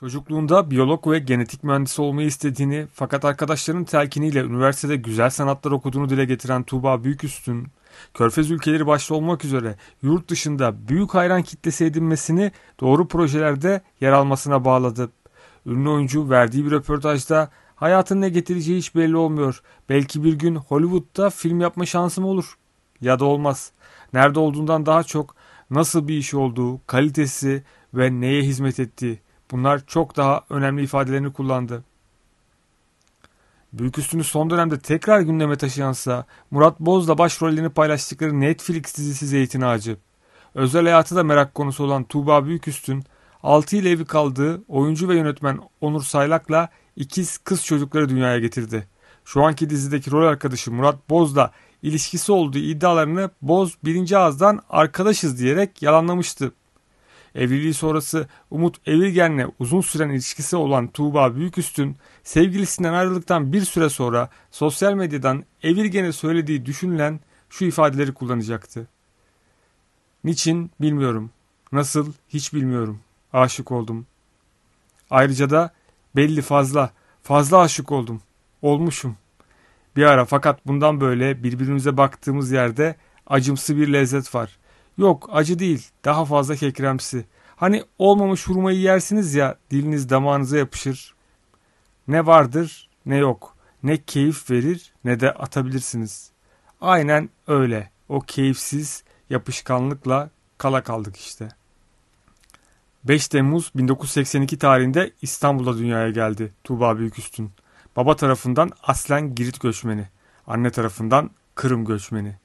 Çocukluğunda biyolog ve genetik mühendisi olmayı istediğini fakat arkadaşlarının telkiniyle üniversitede güzel sanatlar okuduğunu dile getiren Tuğba Büyüküstün, Körfez ülkeleri başta olmak üzere yurt dışında büyük hayran kitlesi edinmesini doğru projelerde yer almasına bağladı. Ünlü oyuncu verdiği bir röportajda hayatın ne getireceği hiç belli olmuyor. Belki bir gün Hollywood'da film yapma şansım olur ya da olmaz. Nerede olduğundan daha çok nasıl bir iş olduğu, kalitesi ve neye hizmet ettiği Bunlar çok daha önemli ifadelerini kullandı. Büyük üstünü son dönemde tekrar gündeme taşıyansa Murat Boz'la başrollerini paylaştıkları Netflix dizisi Zeytin Ağacı. Özel hayatı da merak konusu olan Tuğba Büyüküstün 6 ile evi kaldığı oyuncu ve yönetmen Onur Saylak'la ikiz kız çocukları dünyaya getirdi. Şu anki dizideki rol arkadaşı Murat Boz'la ilişkisi olduğu iddialarını Boz birinci ağızdan arkadaşız diyerek yalanlamıştı. Evliliği sonrası Umut Evirgen'le uzun süren ilişkisi olan Tuğba Büyüküstün sevgilisinden ayrıldıktan bir süre sonra sosyal medyadan Evirgen'e söylediği düşünülen şu ifadeleri kullanacaktı. Niçin bilmiyorum. Nasıl hiç bilmiyorum. Aşık oldum. Ayrıca da belli fazla, fazla aşık oldum. Olmuşum. Bir ara fakat bundan böyle birbirimize baktığımız yerde acımsı bir lezzet var. Yok acı değil daha fazla kekremsi. Hani olmamış hurmayı yersiniz ya diliniz damağınıza yapışır. Ne vardır ne yok. Ne keyif verir ne de atabilirsiniz. Aynen öyle. O keyifsiz yapışkanlıkla kala kaldık işte. 5 Temmuz 1982 tarihinde İstanbul'da dünyaya geldi Tuğba Büyüküstün. Baba tarafından aslen Girit göçmeni, anne tarafından Kırım göçmeni.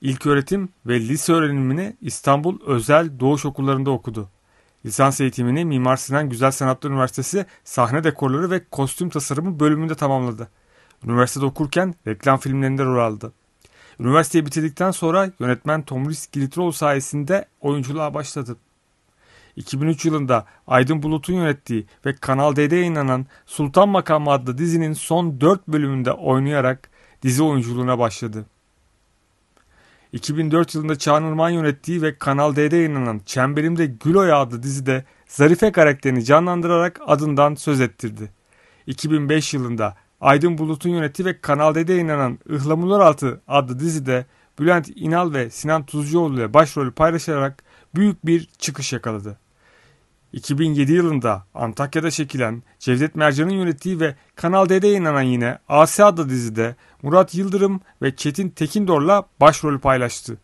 İlköğretim ve lise öğrenimini İstanbul Özel Doğuş Okullarında okudu. Lisans eğitimini Mimar Sinan Güzel Sanatlar Üniversitesi Sahne Dekorları ve Kostüm Tasarımı bölümünde tamamladı. Üniversitede okurken reklam filmlerinde rol aldı. Üniversiteyi bitirdikten sonra yönetmen Tomris Kilitroğlu sayesinde oyunculuğa başladı. 2003 yılında Aydın Bulut'un yönettiği ve Kanal D'de yayınlanan Sultan Makamı adlı dizinin son 4 bölümünde oynayarak dizi oyunculuğuna başladı. 2004 yılında Çağan Irman yönettiği ve Kanal D'de yayınlanan Çemberimde Gül Güloy adlı dizide Zarife karakterini canlandırarak adından söz ettirdi. 2005 yılında Aydın Bulut'un yönettiği ve Kanal D'de yayınlanan Ihlamurlar Altı adlı dizide Bülent İnal ve Sinan Tuzcuoğlu ile başrolü paylaşarak büyük bir çıkış yakaladı. 2007 yılında Antakya'da çekilen Cevdet Mercan'ın yönettiği ve Kanal D'de yayınlanan yine Asi adlı dizide Murat Yıldırım ve Çetin Tekindor'la başrolü paylaştı.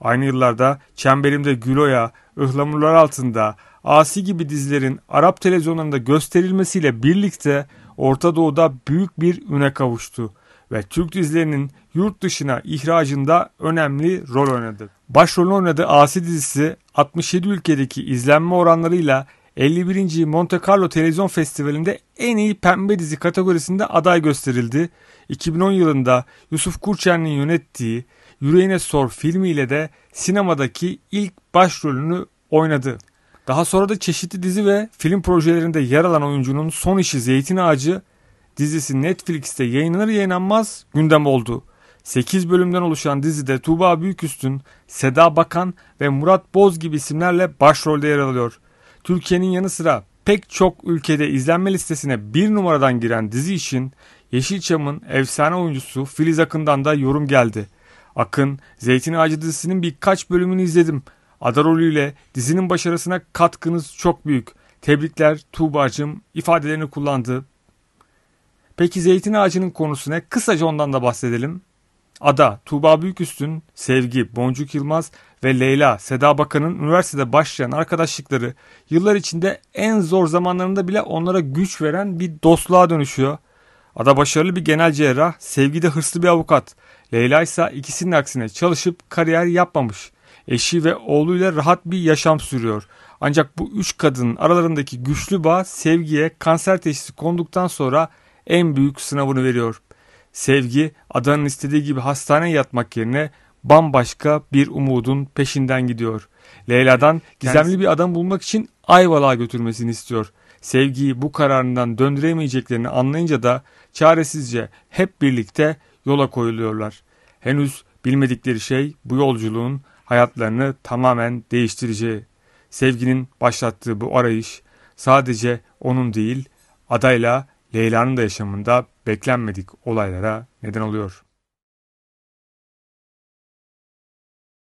Aynı yıllarda Çemberim'de Güloya, Ihlamurlar Altında, Asi gibi dizilerin Arap televizyonlarında gösterilmesiyle birlikte Orta Doğu'da büyük bir üne kavuştu ve Türk dizilerinin yurt dışına ihracında önemli rol oynadı. Başrolünü oynadığı Asi dizisi 67 ülkedeki izlenme oranlarıyla 51. Monte Carlo Televizyon Festivali'nde en iyi pembe dizi kategorisinde aday gösterildi. 2010 yılında Yusuf Kurçen'in yönettiği Yüreğine Sor filmiyle de sinemadaki ilk başrolünü oynadı. Daha sonra da çeşitli dizi ve film projelerinde yer alan oyuncunun son işi Zeytin Ağacı dizisi Netflix'te yayınlanır yayınlanmaz gündem oldu. 8 bölümden oluşan dizide Tuğba Büyüküstün, Seda Bakan ve Murat Boz gibi isimlerle başrolde yer alıyor. Türkiye'nin yanı sıra pek çok ülkede izlenme listesine bir numaradan giren dizi için Yeşilçam'ın efsane oyuncusu Filiz Akın'dan da yorum geldi. Akın, Zeytin Ağacı dizisinin birkaç bölümünü izledim. Ada rolüyle dizinin başarısına katkınız çok büyük. Tebrikler Tuğba'cığım ifadelerini kullandı Peki zeytin ağacının konusu ne? Kısaca ondan da bahsedelim. Ada, Tuğba Büyüküstün, Sevgi, Boncuk Yılmaz ve Leyla, Seda Bakan'ın üniversitede başlayan arkadaşlıkları yıllar içinde en zor zamanlarında bile onlara güç veren bir dostluğa dönüşüyor. Ada başarılı bir genel cerrah, Sevgi de hırslı bir avukat. Leyla ise ikisinin aksine çalışıp kariyer yapmamış. Eşi ve oğluyla rahat bir yaşam sürüyor. Ancak bu üç kadının aralarındaki güçlü bağ Sevgi'ye kanser teşhisi konduktan sonra en büyük sınavını veriyor. Sevgi adanın istediği gibi hastaneye yatmak yerine bambaşka bir umudun peşinden gidiyor. Leyla'dan gizemli bir adam bulmak için Ayvalık'a götürmesini istiyor. Sevgiyi bu kararından döndüremeyeceklerini anlayınca da çaresizce hep birlikte yola koyuluyorlar. Henüz bilmedikleri şey bu yolculuğun hayatlarını tamamen değiştireceği. Sevginin başlattığı bu arayış sadece onun değil adayla Leyla'nın da yaşamında beklenmedik olaylara neden oluyor.